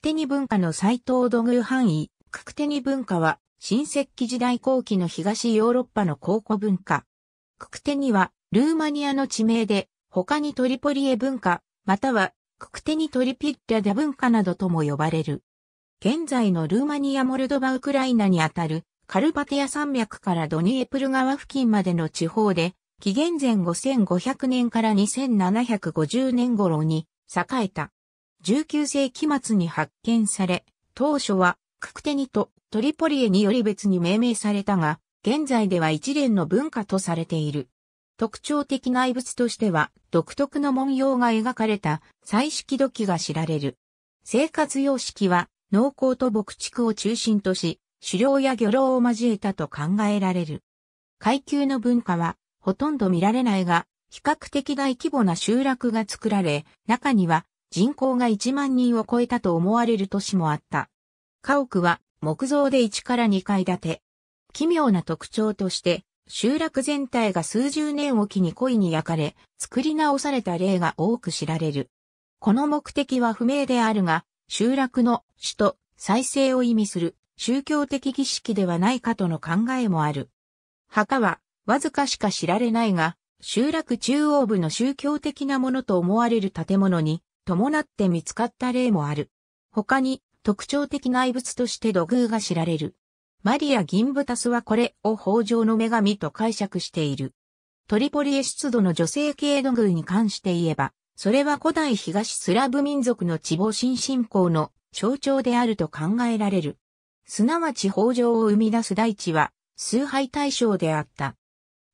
クテニ文化の斎藤土偶範囲。ククテニ文化は、新石器時代後期の東ヨーロッパの考古文化。ククテニは、ルーマニアの地名で、他にトリポリエ文化、または、ククテニトリピッラダ文化などとも呼ばれる。現在のルーマニア・モルドバ・ウクライナにあたる、カルパテア山脈からドニエプル川付近までの地方で、紀元前5500年から2750年頃に栄えた。19世紀末に発見され、当初はククテニとトリポリエにより別に命名されたが、現在では一連の文化とされている。特徴的な遺物としては、独特の文様が描かれた彩色土器が知られる。生活様式は、農耕と牧畜を中心とし、狩猟や漁労を交えたと考えられる。階級の文化は、ほとんど見られないが、比較的大規模な集落が作られ、中には人口が1万人を超えたと思われる都市もあった。家屋は木造で1から2階建て。奇妙な特徴として、集落全体が数十年おきに恋に焼かれ、作り直された例が多く知られる。この目的は不明であるが、集落の首都、再生を意味する宗教的儀式ではないかとの考えもある。墓はわずかしか知られないが、集落中央部の宗教的なものと思われる建物に伴って見つかった例もある。他に特徴的な遺物として土偶が知られる。マリア・ギンブタスはこれを豊穣の女神と解釈している。トリポリエ出土の女性系土偶に関して言えば、それは古代東スラブ民族の地方新信仰の象徴であると考えられる。すなわち豊穣を生み出す大地は、崇拝対象であった。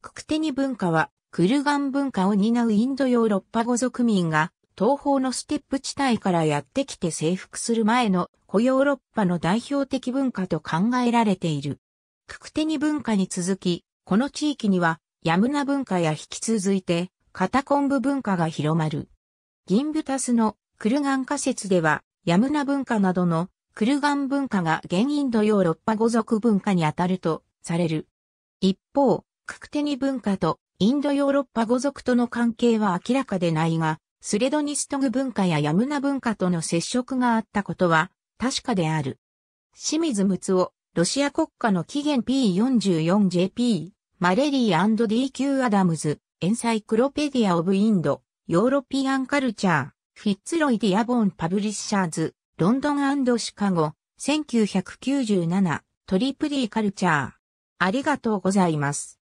ククテニ文化は、クルガン文化を担うインドヨーロッパ語族民が、東方のステップ地帯からやってきて征服する前の古ヨーロッパの代表的文化と考えられている。ククテニ文化に続き、この地域にはヤムナ文化や引き続いてカタコンブ文化が広まる。ギンブタスのクルガン仮説ではヤムナ文化などのクルガン文化が現インドヨーロッパ語族文化にあたるとされる。一方、ククテニ文化とインドヨーロッパ語族との関係は明らかでないが、スレドニストグ文化やヤムナ文化との接触があったことは確かである。清水睦夫、ロシア国家の起源 P44JP、マレリー &DQ アダムズ、エンサイクロペディア・オブ・インド、ヨーロピアン・カルチャー、フィッツロイ・ディアボン・パブリッシャーズ、ロンドンシカゴ、1997、トリプリー・カルチャー。ありがとうございます。